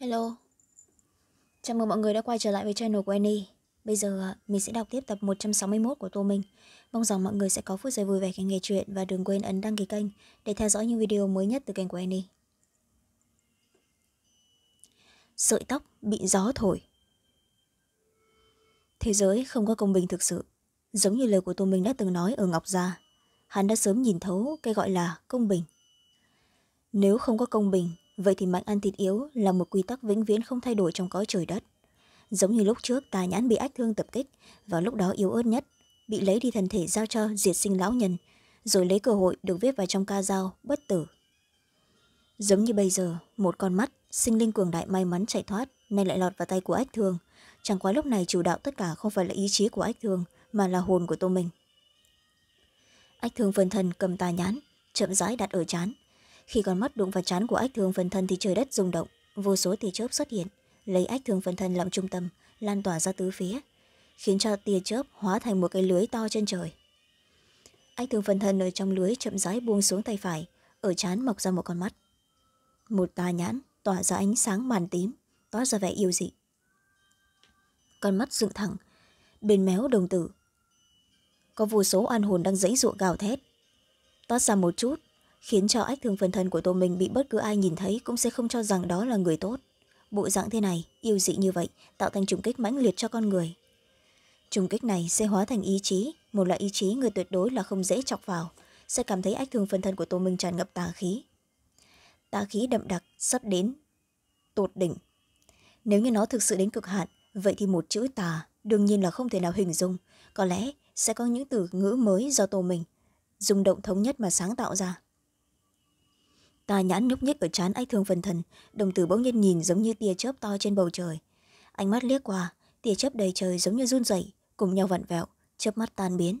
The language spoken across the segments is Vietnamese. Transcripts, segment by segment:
Hello Chào mừng mọi người đã quay trở lại với channel của Annie Bây giờ à, mình sẽ đọc tiếp tập 161 của Tô Minh Mong rằng mọi người sẽ có phút giây vui vẻ khi nghe chuyện Và đừng quên ấn đăng ký kênh để theo dõi những video mới nhất từ kênh của Annie Sợi tóc bị gió thổi Thế giới không có công bình thực sự Giống như lời của Tô Minh đã từng nói ở Ngọc Gia Hắn đã sớm nhìn thấu cái gọi là công bình Nếu không có công bình vậy thì mạnh ăn thịt yếu là một quy tắc vĩnh viễn không thay đổi trong cõi trời đất giống như lúc trước tà nhãn bị ách thương tập kích và lúc đó yếu ớt nhất bị lấy đi thần thể giao cho diệt sinh lão nhân rồi lấy cơ hội được viết vào trong ca dao bất tử giống như bây giờ một con mắt sinh linh cường đại may mắn chạy thoát nay lại lọt vào tay của ách thương chẳng quá lúc này chủ đạo tất cả không phải là ý chí của ách thương mà là hồn của tô mình ách thương phân thân cầm tà nhãn chậm rãi đặt ở chán khi con mắt đụng vào chán của ách thương phần thân thì trời đất rung động vô số tia chớp xuất hiện lấy ách thương phần thân làm trung tâm lan tỏa ra tứ phía khiến cho tia chớp hóa thành một cái lưới to trên trời ách thương phần thân ở trong lưới chậm rãi buông xuống tay phải ở chán mọc ra một con mắt một tà nhãn tỏa ra ánh sáng màn tím toát ra vẻ yêu dị con mắt dựng thẳng bên méo đồng tử có vô số an hồn đang dãy ruộng gào thét toát ra một chút khiến cho ách thương phần thân của tô minh bị bất cứ ai nhìn thấy cũng sẽ không cho rằng đó là người tốt bộ dạng thế này yêu dị như vậy tạo thành trùng kích mãnh liệt cho con người trùng kích này sẽ hóa thành ý chí một loại ý chí người tuyệt đối là không dễ chọc vào sẽ cảm thấy ách thương phần thân của tô minh tràn ngập tà khí tà khí đậm đặc sắp đến tột đỉnh nếu như nó thực sự đến cực hạn vậy thì một chữ tà đương nhiên là không thể nào hình dung có lẽ sẽ có những từ ngữ mới do tô mình dùng động thống nhất mà sáng tạo ra tà nhãn nhúc nhích ở trán anh thương phần thần đồng tử bỗng nhiên nhìn giống như tia chớp to trên bầu trời ánh mắt liếc qua tia chớp đầy trời giống như run rẩy cùng nhau vặn vẹo chớp mắt tan biến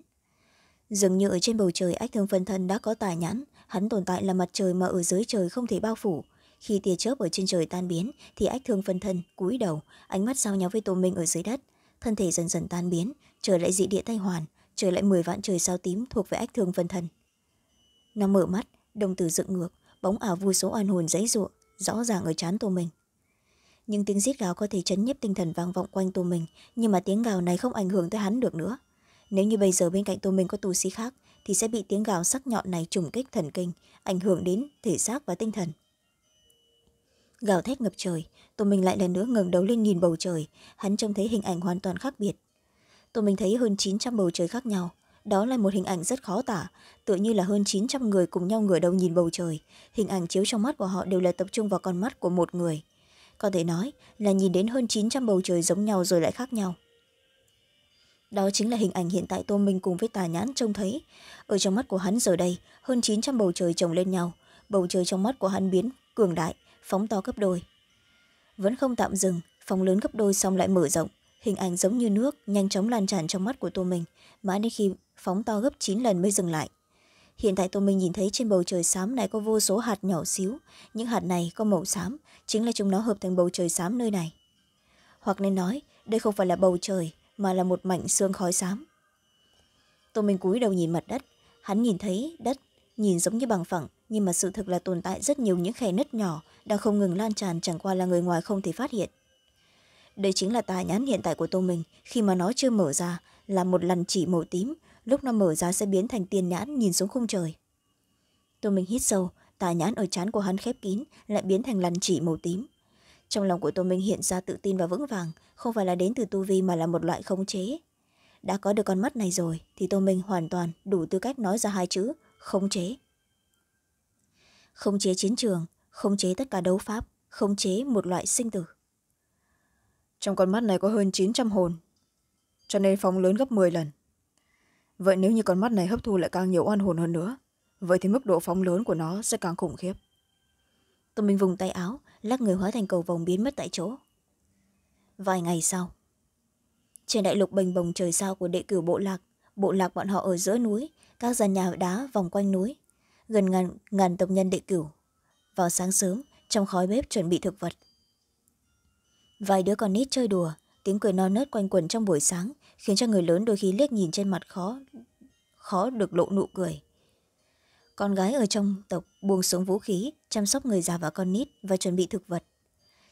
dường như ở trên bầu trời ách thương phân thân đã có tài nhãn hắn tồn tại là mặt trời mà ở dưới trời không thể bao phủ khi tia chớp ở trên trời tan biến thì ách thương phân thân cúi đầu ánh mắt giao nhau với tô minh ở dưới đất thân thể dần dần tan biến trở lại dị địa tay hoàn trở lại mười vạn trời sao tím thuộc về ách thương phân thân nó mở mắt đồng tử dựng ngược bóng ảo vô số oan hồn dãy ruộng rõ ràng ở chán tô mình nhưng tiếng rít gào có thể chấn nhiếp tinh thần vang vọng quanh tô mình nhưng mà tiếng gào này không ảnh hưởng tới hắn được nữa nếu như bây giờ bên cạnh tô mình có tù sĩ khác thì sẽ bị tiếng gào sắc nhọn này trùng kích thần kinh ảnh hưởng đến thể xác và tinh thần gào thét ngập trời tô mình lại lần nữa ngẩng đầu lên nhìn bầu trời hắn trông thấy hình ảnh hoàn toàn khác biệt tô mình thấy hơn chín trăm bầu trời khác nhau đó là một hình ảnh rất khó tả tựa như là hơn chín trăm người cùng nhau ngửa đầu nhìn bầu trời hình ảnh chiếu trong mắt của họ đều là tập trung vào con mắt của một người có thể nói là nhìn đến hơn chín trăm bầu trời giống nhau rồi lại khác nhau đó chính là hình ảnh hiện tại tô minh cùng với tà nhãn trông thấy ở trong mắt của hắn giờ đây hơn chín trăm bầu trời chồng lên nhau bầu trời trong mắt của hắn biến cường đại phóng to gấp đôi vẫn không tạm dừng phóng lớn gấp đôi xong lại mở rộng hình ảnh giống như nước nhanh chóng lan tràn trong mắt của tô minh mãi đến khi phóng to gấp chín lần mới dừng lại hiện tại tôi mình nhìn thấy trên bầu trời xám này có vô số hạt nhỏ xíu những hạt này có màu xám chính là chúng nó hợp thành bầu trời xám nơi này hoặc nên nói đây không phải là bầu trời mà là một mảnh xương khói xám tôi mình cúi đầu nhìn mặt đất hắn nhìn thấy đất nhìn giống như bằng phẳng nhưng mà sự thực là tồn tại rất nhiều những khe nứt nhỏ đang không ngừng lan tràn chẳng qua là người ngoài không thể phát hiện đây chính là tài nhãn hiện tại của tôi mình khi mà nó chưa mở ra là một lằn chỉ màu tím lúc nó mở ra sẽ biến thành tiền nhãn nhìn xuống khung trời tô minh hít sâu tà nhãn ở trán của hắn khép kín lại biến thành lằn chỉ màu tím trong lòng của tô minh hiện ra tự tin và vững vàng không phải là đến từ tu vi mà là một loại khống chế đã có được con mắt này rồi thì tô minh hoàn toàn đủ tư cách nói ra hai chữ khống chế khống chế chiến trường khống chế tất cả đấu pháp khống chế một loại sinh tử trong con mắt này có hơn chín trăm hồn cho nên phóng lớn gấp m lần vậy nếu như con mắt này hấp thu lại càng nhiều oan hồn hơn nữa vậy thì mức độ phóng lớn của nó sẽ càng khủng khiếp tô minh vùng tay áo lắc người hóa thành cầu vòng biến mất tại chỗ vài ngày sau trên đại lục bềnh bồng trời sao của đệ cửu bộ lạc bộ lạc bọn họ ở giữa núi các gian nhà đá vòng quanh núi gần ngàn, ngàn tộc nhân đệ cửu vào sáng sớm trong khói bếp chuẩn bị thực vật vài đứa con nít chơi đùa tiếng cười non nớt quanh quẩn trong buổi sáng khiến cho người lớn đôi khi liếc nhìn trên mặt khó khó được lộ nụ cười con gái ở trong tộc buông xuống vũ khí chăm sóc người già và con nít và chuẩn bị thực vật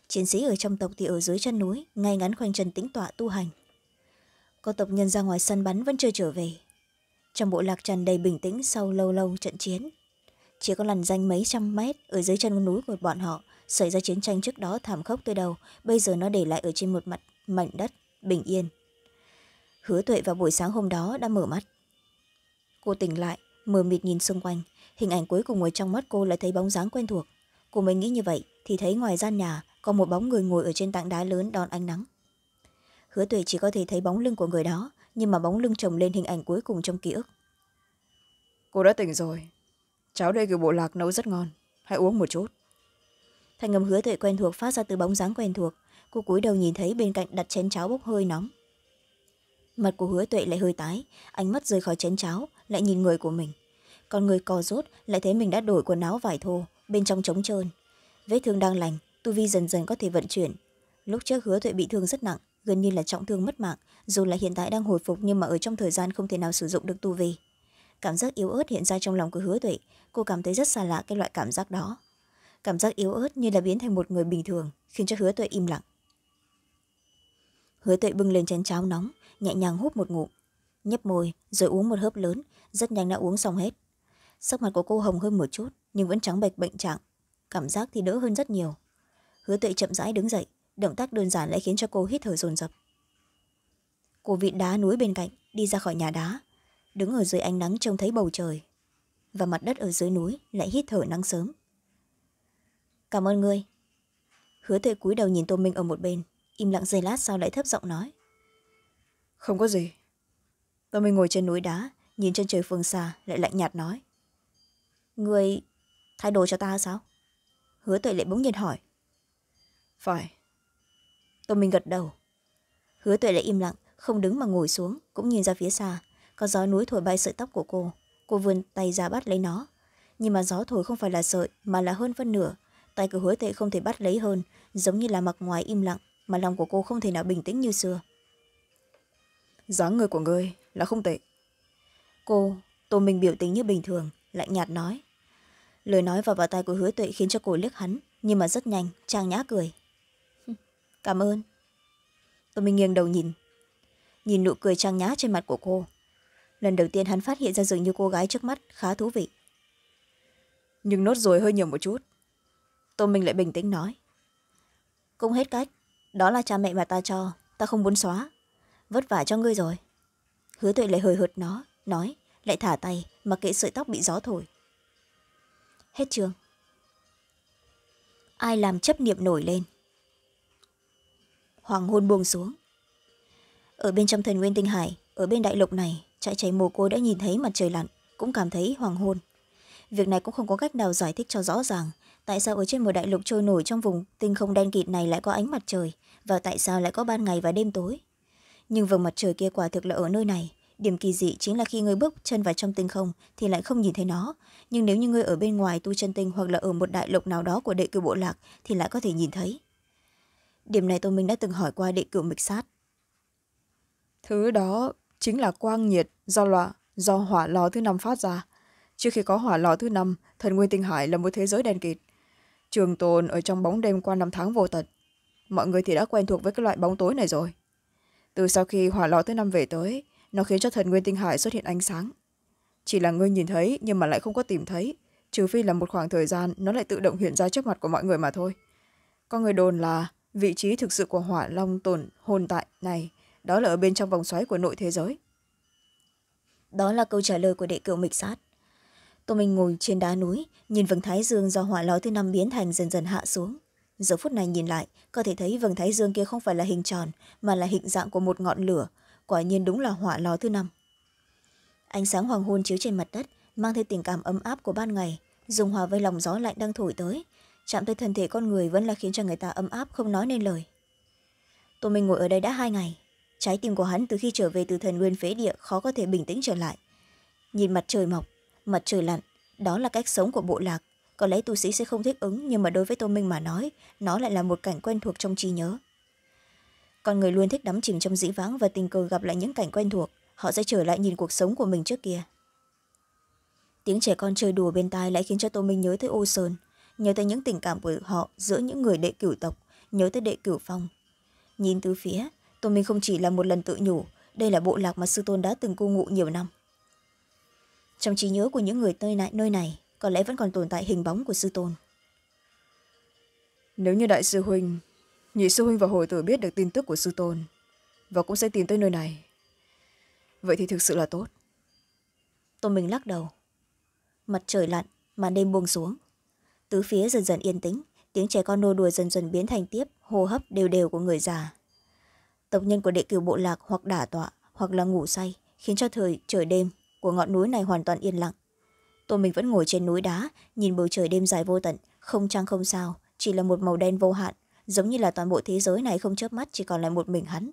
chiến sĩ ở trong tộc thì ở dưới chân núi ngay ngắn khoanh chân tĩnh tọa tu hành có tộc nhân ra ngoài sân bắn vẫn chưa trở về trong bộ lạc tràn đầy bình tĩnh sau lâu lâu trận chiến chỉ có lằn danh mấy trăm mét ở dưới chân núi của bọn họ xảy ra chiến tranh trước đó thảm khốc tới đầu bây giờ nó để lại ở trên một mặt mảnh đất bình yên hứa tuệ vào buổi sáng hôm đó đã mở mắt cô tỉnh lại mờ mịt nhìn xung quanh hình ảnh cuối cùng ở trong mắt cô lại thấy bóng dáng quen thuộc cô mới nghĩ như vậy thì thấy ngoài gian nhà có một bóng người ngồi ở trên tảng đá lớn đón ánh nắng hứa tuệ chỉ có thể thấy bóng lưng của người đó nhưng mà bóng lưng chồng lên hình ảnh cuối cùng trong ký ức cô đã tỉnh rồi cháo đây kiểu bộ lạc nấu rất ngon hãy uống một chút thành ngầm hứa tuệ quen thuộc phát ra từ bóng dáng quen thuộc cô cúi đầu nhìn thấy bên cạnh đặt chén cháo bốc hơi nóng mặt của hứa tuệ lại hơi tái ánh mắt rời khỏi chén cháo lại nhìn người của mình còn người co rút lại thấy mình đã đổi quần áo vải thô bên trong trống trơn vết thương đang lành tu vi dần dần có thể vận chuyển lúc trước hứa tuệ bị thương rất nặng gần như là trọng thương mất mạng dù là hiện tại đang hồi phục nhưng mà ở trong thời gian không thể nào sử dụng được tu vi cảm giác yếu ớt hiện ra trong lòng của hứa tuệ cô cảm thấy rất xa lạ cái loại cảm giác đó cảm giác yếu ớt như là biến thành một người bình thường khiến cho hứa tuệ im lặng hứa tuệ bưng lên chén cháo nóng nhẹ nhàng hút một ngụm nhấp môi rồi uống một hớp lớn rất nhanh đã uống xong hết sắc mặt của cô hồng hơn một chút nhưng vẫn trắng bệch bệnh trạng cảm giác thì đỡ hơn rất nhiều hứa tuệ chậm rãi đứng dậy động tác đơn giản lại khiến cho cô hít thở dồn dập cô vịt đá núi bên cạnh đi ra khỏi nhà đá đứng ở dưới ánh nắng trông thấy bầu trời và mặt đất ở dưới núi lại hít thở nắng sớm cảm ơn ngươi hứa tuệ cúi đầu nhìn tô minh ở một bên im lặng giây lát sau lại thấp giọng nói không có gì tô minh ngồi trên núi đá nhìn trên trời phương xa lại lạnh nhạt nói người thay đồ cho ta sao hứa tuệ lại bỗng nhiên hỏi phải tô minh gật đầu hứa tuệ lại im lặng không đứng mà ngồi xuống cũng nhìn ra phía xa có gió núi thổi bay sợi tóc của cô cô vươn tay ra bắt lấy nó nhưng mà gió thổi không phải là sợi mà là hơn phân nửa tay của hứa tuệ không thể bắt lấy hơn giống như là mặc ngoài im lặng mà lòng của cô không thể nào bình tĩnh như xưa dáng người của người là không tệ cô tô minh biểu tính như bình thường lạnh nhạt nói lời nói vào vào tay của hứa tuệ khiến cho cô liếc hắn nhưng mà rất nhanh trang nhã cười cảm ơn tô minh nghiêng đầu nhìn nhìn nụ cười trang nhã trên mặt của cô lần đầu tiên hắn phát hiện ra dường như cô gái trước mắt khá thú vị nhưng nốt rồi hơi nhiều một chút tô minh lại bình tĩnh nói cũng hết cách đó là cha mẹ mà ta cho ta không muốn xóa vất vả cho ngươi rồi hứa tuệ lại hời hợt nó nói lại thả tay mà kệ sợi tóc bị gió thổi hết trường ai làm chấp niệm nổi lên hoàng hôn buông xuống ở bên trong thần nguyên tinh hải ở bên đại lục này chạy chảy mồ côi đã nhìn thấy mặt trời lặn cũng cảm thấy hoàng hôn việc này cũng không có cách nào giải thích cho rõ ràng tại sao ở trên một đại lục trôi nổi trong vùng tinh không đen kịt này lại có ánh mặt trời và tại sao lại có ban ngày và đêm tối nhưng vầng mặt trời kia quả thực là ở nơi này điểm kỳ dị chính là khi người bước chân vào trong tinh không thì lại không nhìn thấy nó nhưng nếu như người ở bên ngoài tu chân tinh hoặc là ở một đại lục nào đó của đệ cửu bộ lạc thì lại có thể nhìn thấy điểm này tôi mình đã từng hỏi qua đệ cửu mịch sát thứ đó chính là quang nhiệt do lọa do hỏa lò thứ năm phát ra trước khi có hỏa lò thứ năm thần nguyên tinh hải là một thế giới đen kịt trường tồn ở trong bóng đêm qua năm tháng vô tật mọi người thì đã quen thuộc với cái loại bóng tối này rồi từ sau khi hỏa lò thứ năm về tới nó khiến cho thần nguyên tinh hải xuất hiện ánh sáng chỉ là ngươi nhìn thấy nhưng mà lại không có tìm thấy trừ phi là một khoảng thời gian nó lại tự động hiện ra trước mặt của mọi người mà thôi có người đồn là vị trí thực sự của hỏa long tồn hồn tại này đó là ở bên trong vòng xoáy của nội thế giới đó là câu trả lời của đệ cựu mịch sát tô minh ngồi trên đá núi nhìn vầng thái dương do hỏa lói thứ năm biến thành dần dần hạ xuống giờ phút này nhìn lại có thể thấy vầng thái dương kia không phải là hình tròn mà là hình dạng của một ngọn lửa quả nhiên đúng là họa ló thứ năm ánh sáng hoàng hôn chiếu trên mặt đất mang theo tình cảm ấm áp của ban ngày dùng hòa với lòng gió lạnh đang thổi tới chạm tới thân thể con người vẫn là khiến cho người ta ấm áp không nói nên lời tô minh ngồi ở đây đã hai ngày trái tim của hắn từ khi trở về từ thần nguyên phế địa khó có thể bình tĩnh trở lại nhìn mặt trời mọc mặt trời lặn đó là cách sống của bộ lạc có lẽ tu sĩ sẽ không thích ứng nhưng mà đối với tô minh mà nói nó lại là một cảnh quen thuộc trong trí nhớ con người luôn thích đắm chìm trong dĩ vãng và tình cờ gặp lại những cảnh quen thuộc họ sẽ trở lại nhìn cuộc sống của mình trước kia tiếng trẻ con chơi đùa bên tai lại khiến cho tô minh nhớ tới ô sơn nhớ tới những tình cảm của họ giữa những người đệ cửu tộc nhớ tới đệ cửu phong nhìn từ phía tô minh không chỉ là một lần tự nhủ đây là bộ lạc mà sư tôn đã từng cư ngụ nhiều năm trong trí nhớ của những người nơi này, nơi này có lẽ vẫn còn tồn tại hình bóng của sư tôn nếu như đại sư huynh nhị sư huynh và hồi tử biết được tin tức của sư tôn và cũng sẽ tìm tới nơi này vậy thì thực sự là tốt tôn mình lắc đầu mặt trời lặn mà đêm buông xuống tứ phía dần dần yên tĩnh tiếng trẻ con nô đùa dần dần biến thành tiếp hô hấp đều đều của người già tộc nhân của đệ cửu bộ lạc hoặc đả tọa hoặc là ngủ say khiến cho thời trời đêm của ngọn núi này hoàn toàn yên lặng tôi mình vẫn ngồi trên núi đá nhìn bầu trời đêm dài vô tận không trăng không sao chỉ là một màu đen vô hạn giống như là toàn bộ thế giới này không chớp mắt chỉ còn lại một mình hắn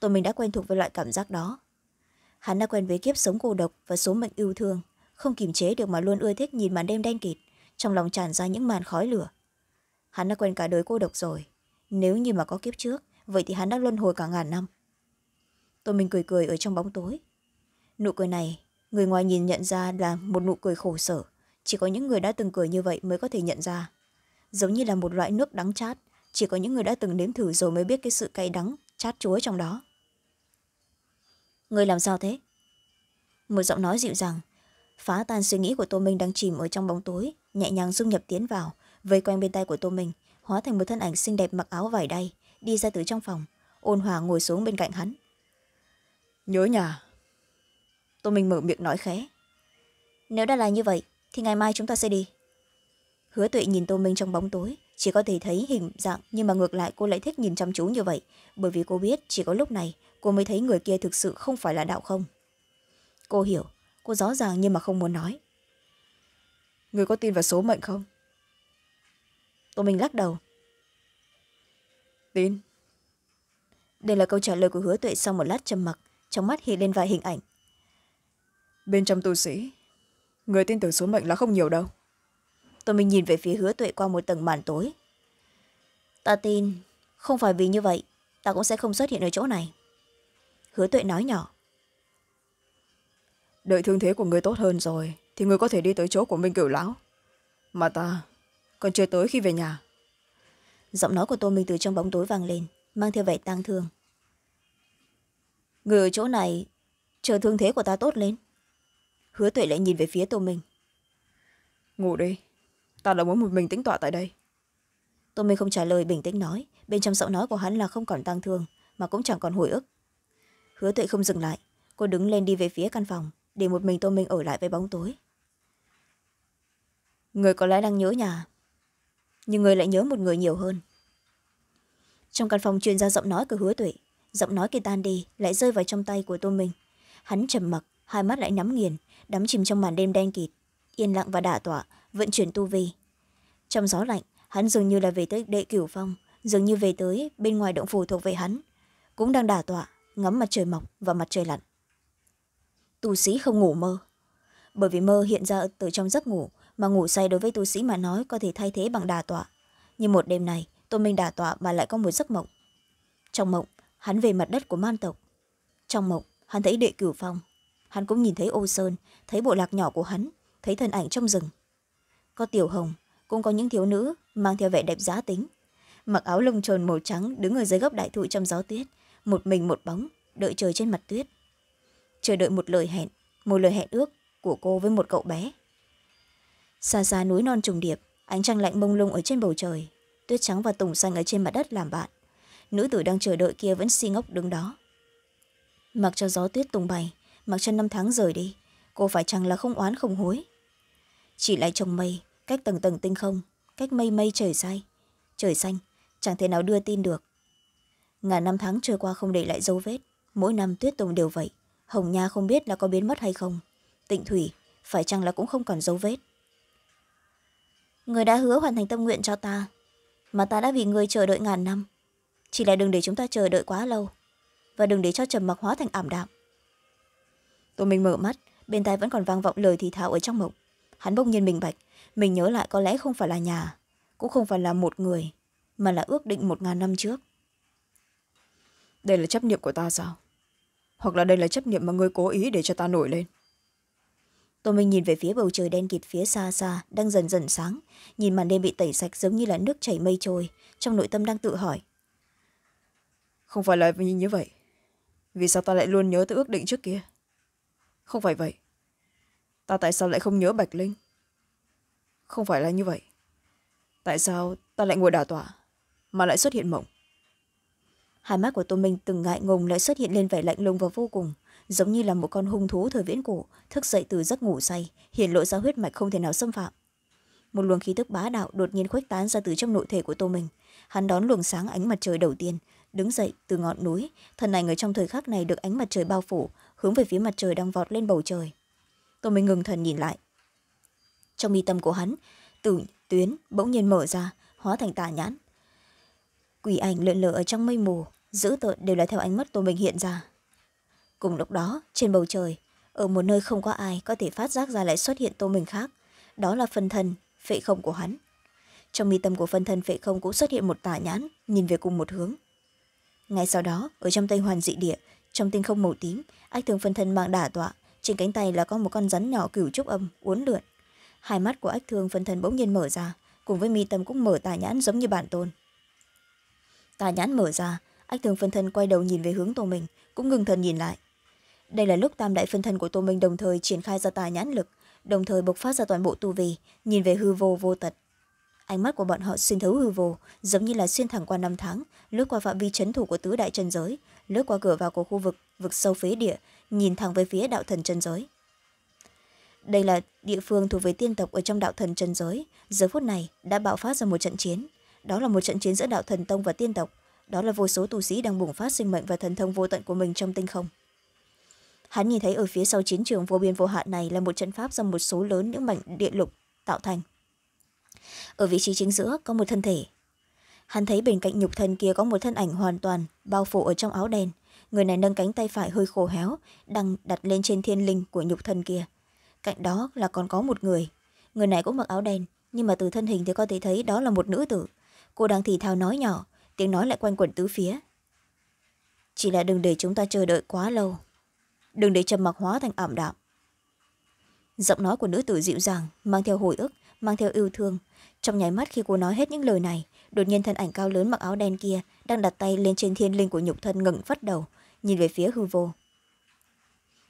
tôi mình đã quen thuộc với loại cảm giác đó hắn đã quen với kiếp sống cô độc và số mệnh yêu thương không kiềm chế được mà luôn ưa thích nhìn màn đêm đen kịt trong lòng tràn ra những màn khói lửa hắn đã quen cả đời cô độc rồi nếu như mà có kiếp trước vậy thì hắn đã luân hồi cả ngàn năm tôi mình cười cười ở trong bóng tối nụ cười này người ngoài nhìn nhận ra là một nụ cười khổ sở chỉ có những người đã từng cười như vậy mới có thể nhận ra giống như là một loại nước đắng chát chỉ có những người đã từng nếm thử rồi mới biết cái sự cay đắng chát chúa trong đó người làm sao thế một giọng nói dịu dàng phá tan suy nghĩ của tô minh đang chìm ở trong bóng tối nhẹ nhàng dung nhập tiến vào vây quanh bên tay của tô minh hóa thành một thân ảnh xinh đẹp mặc áo vải đay đi ra từ trong phòng ôn hòa ngồi xuống bên cạnh hắn nhớ nhà tô minh mở miệng nói khẽ nếu đã là như vậy thì ngày mai chúng ta sẽ đi hứa tuệ nhìn tô minh trong bóng tối chỉ có thể thấy hình dạng nhưng mà ngược lại cô lại thích nhìn chăm chú như vậy bởi vì cô biết chỉ có lúc này cô mới thấy người kia thực sự không phải là đạo không cô hiểu cô rõ ràng nhưng mà không muốn nói người có tin vào số mệnh không tôi mình lắc đầu tin đây là câu trả lời của hứa tuệ sau một lát trầm mặc trong mắt hiện lên vài hình ảnh bên trong tu sĩ người tin tưởng số mệnh là không nhiều đâu tôi mình nhìn về phía hứa tuệ qua một tầng màn tối ta tin không phải vì như vậy ta cũng sẽ không xuất hiện ở chỗ này hứa tuệ nói nhỏ đợi thương thế của người tốt hơn rồi thì người có thể đi tới chỗ của minh cửu lão mà ta còn chưa tới khi về nhà giọng nói của tô minh từ trong bóng tối vang lên mang theo vẻ tang thương người ở chỗ này chờ thương thế của ta tốt lên hứa tuệ lại nhìn về phía tô minh ngủ đi ta đã muốn một mình tĩnh tọa tại đây tô minh không trả lời bình tĩnh nói bên trong giọng nói của hắn là không còn tang thương mà cũng chẳng còn hồi ức hứa tuệ không dừng lại cô đứng lên đi về phía căn phòng để một mình tô minh ở lại với bóng tối người có lẽ đang nhớ nhà nhưng người lại nhớ một người nhiều hơn trong căn phòng truyền ra giọng nói của hứa tuệ giọng nói kia tan đi lại rơi vào trong tay của tô minh hắn trầm mặc hai mắt lại nhắm nghiền đắm chìm trong màn đêm đen kịt yên lặng và đả tọa vận chuyển tu vi trong gió lạnh hắn dường như là về tới đệ cửu phong dường như về tới bên ngoài động phủ thuộc về hắn cũng đang đả tọa ngắm mặt trời mọc và mặt trời lặn tu sĩ không ngủ mơ bởi vì mơ hiện ra từ trong giấc ngủ mà ngủ say đối với tu sĩ mà nói có thể thay thế bằng đà tọa nhưng một đêm này tôn minh đà tọa mà lại có một giấc mộng trong mộng hắn về mặt đất của man tộc trong mộng hắn thấy đệ cửu phong hắn cũng nhìn thấy ô sơn thấy bộ lạc nhỏ của hắn thấy thân ảnh trong rừng có tiểu hồng cũng có những thiếu nữ mang theo vẻ đẹp giá tính mặc áo lông trồn màu trắng đứng ở dưới gốc đại thụ trong gió tuyết một mình một bóng đợi trời trên mặt tuyết chờ đợi một lời hẹn một lời hẹn ước của cô với một cậu bé xa xa núi non trùng điệp ánh trăng lạnh mông lung ở trên bầu trời tuyết trắng và tùng xanh ở trên mặt đất làm bạn nữ tử đang chờ đợi kia vẫn si ngốc đứng đó mặc cho gió tuyết tung bay mặc cho năm tháng rời đi cô phải chăng là không oán không hối chỉ lại trồng mây cách tầng tầng tinh không cách mây mây trời say trời xanh chẳng thể nào đưa tin được ngàn năm tháng trôi qua không để lại dấu vết mỗi năm tuyết tùng đều vậy hồng nha không biết là có biến mất hay không tịnh thủy phải chăng là cũng không còn dấu vết người đã hứa hoàn thành tâm nguyện cho ta mà ta đã vì người chờ đợi ngàn năm chỉ là đừng để chúng ta chờ đợi quá lâu và đừng để cho trầm mặc hóa thành ảm đạm tôi mình mở mắt bên tai vẫn còn vang vọng lời thì thào ở trong mộng hắn bỗng nhiên minh bạch mình nhớ lại có lẽ không phải là nhà cũng không phải là một người mà là ước định một ngàn năm trước đây là chấp niệm của ta sao hoặc là đây là chấp niệm mà người cố ý để cho ta nổi lên tô minh nhìn về phía bầu trời đen kịt phía xa xa đang dần dần sáng nhìn màn đêm bị tẩy sạch giống như là nước chảy mây trôi trong nội tâm đang tự hỏi không phải là như vậy vì sao ta lại luôn nhớ tới ước định trước kia không phải vậy ta tại sao lại không nhớ bạch linh không phải là như vậy tại sao ta lại ngồi đả tỏa mà lại xuất hiện mộng hai mắt của tô minh từng ngại ngùng lại xuất hiện lên vẻ lạnh lùng và vô cùng giống như là một con hung thú thời viễn cổ thức dậy từ giấc ngủ say hiện lộ ra huyết mạch không thể nào xâm phạm một luồng khí tức bá đạo đột nhiên khuếch tán ra từ trong nội thể của tô minh hắn đón luồng sáng ánh mặt trời đầu tiên đứng dậy từ ngọn núi thần này người trong thời khắc này được ánh mặt trời bao phủ hướng về phía mặt trời đang vọt lên bầu trời tôi mới ngừng thần nhìn lại trong mi tâm của hắn tử tuyến bỗng nhiên mở ra hóa thành tà nhãn quỷ ảnh lượn lờ ở trong mây mù dữ tợn đều là theo ánh mắt tôi mình hiện ra cùng lúc đó trên bầu trời ở một nơi không có ai có thể phát giác ra lại xuất hiện tô mình khác đó là phân thân phệ không của hắn trong mi tâm của phân thân phệ không cũng xuất hiện một tà nhãn nhìn về cùng một hướng ngay sau đó ở trong tây hoàn dị địa trong tinh không màu tím ách thường phân thân mạng đả tọa trên cánh tay là có một con rắn nhỏ cửu trúc âm uốn lượn hai mắt của ách thương phân thân bỗng nhiên mở ra cùng với mi tâm cũng mở tà nhãn giống như bản tôn tà nhãn mở ra ách thương phân thân quay đầu nhìn về hướng tô minh cũng ngừng thần nhìn lại đây là lúc tam đại phân thân của tô minh đồng thời triển khai ra tà nhãn lực đồng thời bộc phát ra toàn bộ tu vi nhìn về hư vô vô tật ánh mắt của bọn họ xuyên thấu hư vô giống như là xuyên thẳng qua năm tháng lướt qua phạm vi c thủ của tứ đại trần giới lướt qua cửa vào của khu vực vực sâu phế địa nhìn thẳng về phía đạo thần chân giới đây là địa phương thuộc về tiên tộc ở trong đạo thần chân giới giờ phút này đã bạo phát ra một trận chiến đó là một trận chiến giữa đạo thần tông và tiên tộc đó là vô số tu sĩ đang bùng phát sinh mệnh và thần thông vô tận của mình trong tinh không hắn nhìn thấy ở phía sau chiến trường vô biên vô hạn này là một trận pháp do một số lớn những mảnh địa lục tạo thành ở vị trí chính giữa có một thân thể hắn thấy bên cạnh nhục thân kia có một thân ảnh hoàn toàn bao phủ ở trong áo đen người này nâng cánh tay phải hơi khô héo đang đặt lên trên thiên linh của nhục thân kia cạnh đó là còn có một người người này cũng mặc áo đen nhưng mà từ thân hình thì có thể thấy đó là một nữ tử cô đang thì thào nói nhỏ tiếng nói lại quanh quẩn tứ phía chỉ là đừng để chúng ta chờ đợi quá lâu đừng để trầm mặc hóa thành ảm đạm giọng nói của nữ tử dịu dàng mang theo hồi ức mang theo yêu thương trong nháy mắt khi cô nói hết những lời này đột nhiên thân ảnh cao lớn mặc áo đen kia đang đặt tay lên trên thiên linh của nhục thân ngẩng phát đầu nhìn về phía hư vô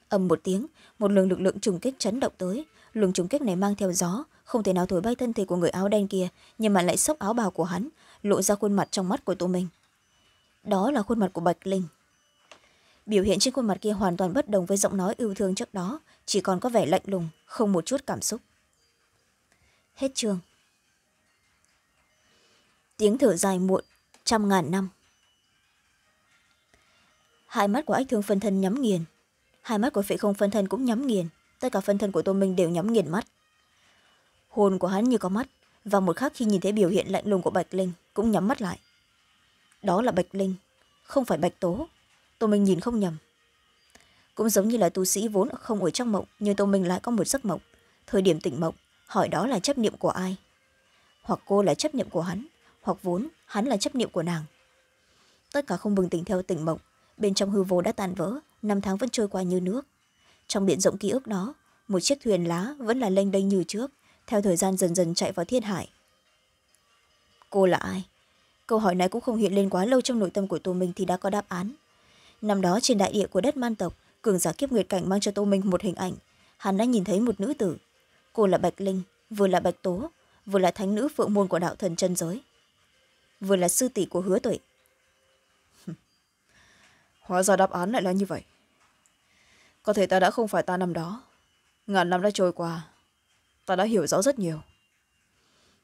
ầm một tiếng một lượng lực lượng trùng kích chấn động tới luồng trùng kích này mang theo gió không thể nào thổi bay thân thể của người áo đen kia nhưng mà lại xốc áo bào của hắn lộ ra khuôn mặt trong mắt của tô minh đó là khuôn mặt của bạch linh biểu hiện trên khuôn mặt kia hoàn toàn bất đồng với giọng nói yêu thương trước đó chỉ còn có vẻ lạnh lùng không một chút cảm xúc hết chương tiếng thở dài muộn trăm ngàn năm hai mắt của ách thương phân thân nhắm nghiền hai mắt của phệ không phân thân cũng nhắm nghiền tất cả phân thân của tô minh đều nhắm nghiền mắt hồn của hắn như có mắt và một khác khi nhìn thấy biểu hiện lạnh lùng của bạch linh cũng nhắm mắt lại đó là bạch linh không phải bạch tố tô minh nhìn không nhầm cũng giống như là tu sĩ vốn không ở trong mộng nhưng tô minh lại có một giấc mộng thời điểm tỉnh mộng hỏi đó là chấp niệm của ai hoặc cô là chấp niệm của hắn hoặc vốn hắn là chấp niệm của nàng tất cả không bừng tỉnh theo tỉnh mộng bên trong hư vô đã tàn vỡ năm tháng vẫn trôi qua như nước trong biển rộng ký ức đó một chiếc thuyền lá vẫn là lênh đênh như trước theo thời gian dần dần chạy vào thiên hải cô là ai câu hỏi này cũng không hiện lên quá lâu trong nội tâm của tô minh thì đã có đáp án năm đó trên đại địa của đất man tộc cường giả kiếp nguyệt cảnh mang cho tô minh một hình ảnh hắn đã nhìn thấy một nữ tử cô là bạch linh vừa là bạch tố vừa là thánh nữ phượng môn của đạo thần chân giới vừa là sư tỷ của hứa tuệ hóa ra đáp án lại là như vậy có thể ta đã không phải ta năm đó ngàn năm đã trôi qua ta đã hiểu rõ rất nhiều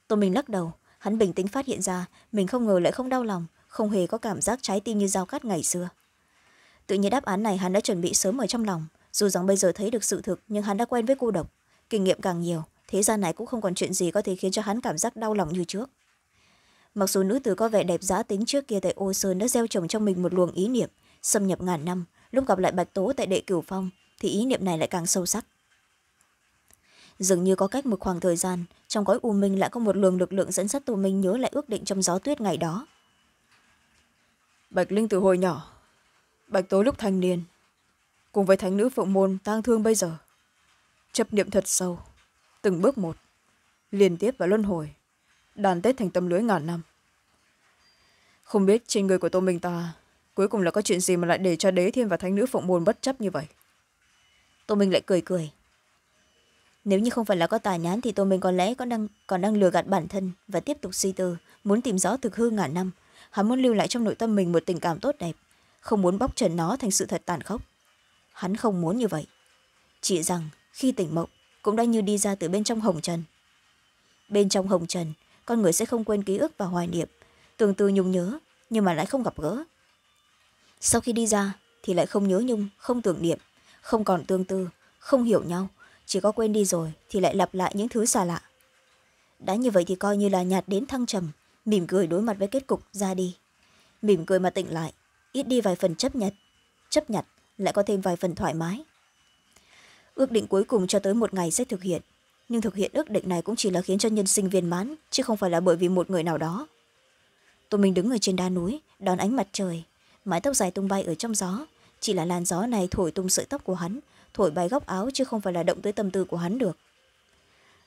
tôi mình lắc đầu hắn bình tĩnh phát hiện ra mình không ngờ lại không đau lòng không hề có cảm giác trái tim như dao cắt ngày xưa tự nhiên đáp án này hắn đã chuẩn bị sớm ở trong lòng dù rằng bây giờ thấy được sự thực nhưng hắn đã quen với cô độc kinh nghiệm càng nhiều thế gian này cũng không còn chuyện gì có thể khiến cho hắn cảm giác đau lòng như trước mặc dù nữ tử có vẻ đẹp giá tính trước kia tại ô sơn đã gieo trồng trong mình một luồng ý niệm xâm nhập ngàn năm lúc gặp lại bạch tố tại đệ cửu phong thì ý niệm này lại càng sâu sắc dường như có cách một khoảng thời gian trong gói u minh lại có một luồng lực lượng dẫn dắt tù minh nhớ lại ước định trong gió tuyết ngày đó bạch linh từ hồi nhỏ bạch tố lúc thanh niên cùng với thánh nữ phượng môn tang thương bây giờ chấp niệm thật sâu từng bước một liên tiếp và luân hồi đàn tết thành tâm lưới ngàn năm không biết trên người của tô minh ta cuối cùng là có chuyện gì mà lại để cho đế thiên và thánh nữ phụng môn bất chấp như vậy tô minh lại cười cười nếu như không phải là có tài nhán thì tô minh có lẽ có năng còn đang lừa gạt bản thân và tiếp tục suy tư muốn tìm rõ thực hư ngàn năm hắn muốn lưu lại trong nội tâm mình một tình cảm tốt đẹp không muốn bóc trần nó thành sự thật tàn khốc hắn không muốn như vậy chỉ rằng khi tỉnh mộng cũng đã như đi ra từ bên trong hồng trần bên trong hồng trần con người sẽ không quên ký ức và hoài niệm tưởng tư nhung nhớ nhưng mà lại không gặp gỡ sau khi đi ra thì lại không nhớ nhung không tưởng niệm không còn tương tư không hiểu nhau chỉ có quên đi rồi thì lại lặp lại những thứ xa lạ đã như vậy thì coi như là nhạt đến thăng trầm mỉm cười đối mặt với kết cục ra đi mỉm cười mà tịnh lại ít đi vài phần chấp nhận chấp nhận lại có thêm vài phần thoải mái ước định cuối cùng cho tới một ngày sẽ thực hiện nhưng thực hiện ước định này cũng chỉ là khiến cho nhân sinh viên mãn chứ không phải là bởi vì một người nào đó tôi mình đứng ở trên đá núi đón ánh mặt trời mái tóc dài tung bay ở trong gió chỉ là làn gió này thổi tung sợi tóc của hắn thổi bay góc áo chứ không phải là động tới tâm tư của hắn được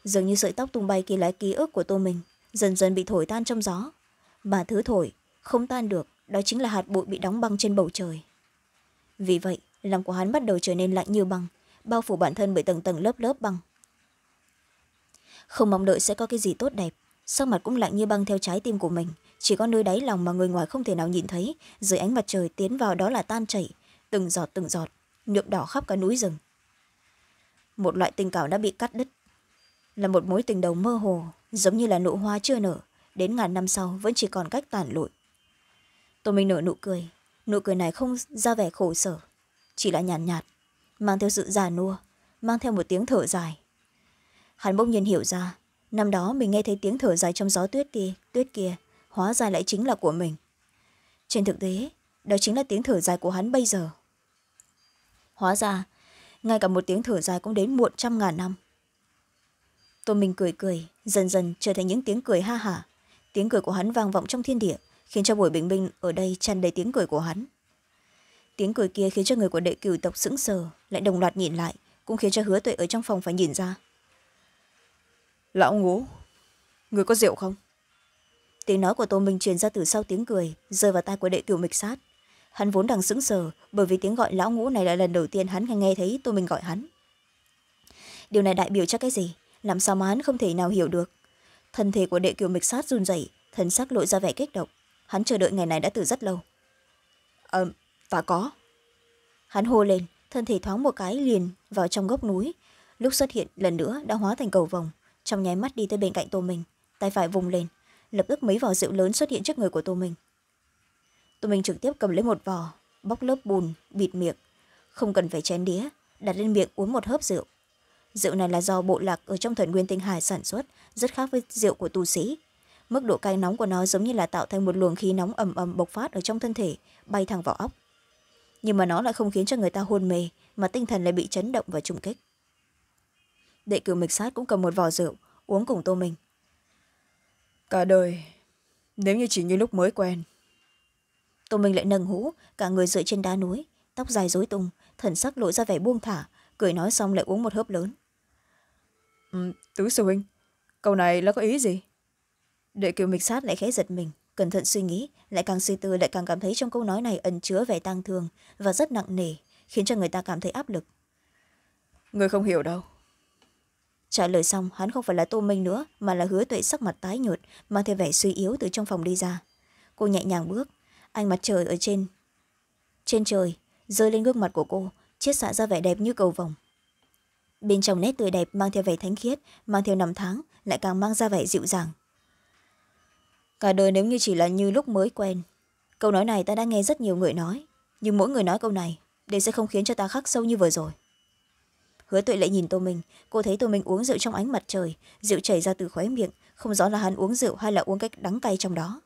dường như sợi tóc tung bay kia là ký ức của tôi mình dần dần bị thổi tan trong gió mà thứ thổi không tan được đó chính là hạt bụi bị đóng băng trên bầu trời vì vậy lòng của hắn bắt đầu trở nên lạnh như băng bao phủ bản thân bởi tầng tầng lớp lớp băng không mong đợi sẽ có cái gì tốt đẹp sắc mặt cũng lạnh như băng theo trái tim của mình chỉ có nơi đáy lòng mà người ngoài không thể nào nhìn thấy dưới ánh mặt trời tiến vào đó là tan chảy từng giọt từng giọt nhuộm đỏ khắp cả núi rừng một loại tình cảm đã bị cắt đứt là một mối tình đầu mơ hồ giống như là nụ hoa chưa nở đến ngàn năm sau vẫn chỉ còn cách tàn lụi tôi mình nở nụ cười nụ cười này không ra vẻ khổ sở chỉ là nhàn nhạt, nhạt mang theo sự già nua mang theo một tiếng thở dài hắn bỗng nhiên hiểu ra năm đó mình nghe thấy tiếng thở dài trong gió tuyết kia tuyết kia hóa ra lại chính là của mình trên thực tế đó chính là tiếng thở dài của hắn bây giờ hóa ra ngay cả một tiếng thở dài cũng đến muộn trăm ngàn năm tô minh cười cười dần dần trở thành những tiếng cười ha hả tiếng cười của hắn vang vọng trong thiên địa khiến cho buổi bình minh ở đây tràn đầy tiếng cười của hắn tiếng cười kia khiến cho người của đệ cửu tộc sững sờ lại đồng loạt nhìn lại cũng khiến cho hứa tuệ ở trong phòng phải nhìn ra lão ngũ người có rượu không tiếng nói của tô minh truyền ra từ sau tiếng cười rơi vào tai của đệ cửu mịch sát hắn vốn đang sững sờ bởi vì tiếng gọi lão ngũ này là lần đầu tiên hắn nghe thấy tô minh gọi hắn điều này đại biểu cho cái gì làm sao mà hắn không thể nào hiểu được thân thể của đệ cửu mịch sát run rẩy thần sắc lộ ra vẻ kích động hắn chờ đợi ngày này đã từ rất lâu ờ và có hắn hô lên thân thể thoáng một cái liền vào trong gốc núi lúc xuất hiện lần nữa đã hóa thành cầu vồng trong nháy mắt đi tới bên cạnh tô minh tay phải vùng lên lập tức mấy vỏ rượu lớn xuất hiện trước người của tô minh tô minh trực tiếp cầm lấy một vỏ bóc lớp bùn bịt miệng không cần phải chén đĩa đặt lên miệng uống một hớp rượu rượu này là do bộ lạc ở trong thần nguyên tinh hải sản xuất rất khác với rượu của tu sĩ mức độ cay nóng của nó giống như là tạo thành một luồng khí nóng ầm ầm bộc phát ở trong thân thể bay thẳng vào óc nhưng mà nó lại không khiến cho người ta hôn mê mà tinh thần lại bị chấn động và trùng kích đệ cửu mịch sát cũng cầm một vỏ rượu uống cùng tô mình cả đời nếu như chỉ như lúc mới quen tô mình lại nâng hũ cả người dựa trên đá núi tóc dài dối tung thần sắc lộ ra vẻ buông thả cười nói xong lại uống một hớp lớn ừ, tứ sư huynh câu này là có ý gì đệ cửu mịch sát lại khẽ giật mình cẩn thận suy nghĩ lại càng suy tư lại càng cảm thấy trong câu nói này ẩn chứa vẻ tang thương và rất nặng nề khiến cho người ta cảm thấy áp lực người không hiểu đâu trả lời xong hắn không phải là tô minh nữa mà là hứa tuệ sắc mặt tái nhợt mang theo vẻ suy yếu từ trong phòng đi ra cô nhẹ nhàng bước anh mặt trời ở trên trên trời rơi lên gương mặt của cô chiết xạ ra vẻ đẹp như cầu vồng bên trong nét tươi đẹp mang theo vẻ thánh khiết mang theo năm tháng lại càng mang ra vẻ dịu dàng cả đời nếu như chỉ là như lúc mới quen câu nói này ta đã nghe rất nhiều người nói nhưng mỗi người nói câu này đều sẽ không khiến cho ta khắc sâu như vừa rồi hứa tuệ lại nhìn tô minh cô thấy tô minh uống rượu trong ánh mặt trời rượu chảy ra từ khóe miệng không rõ là hắn uống rượu hay là uống cách đắng cay trong đó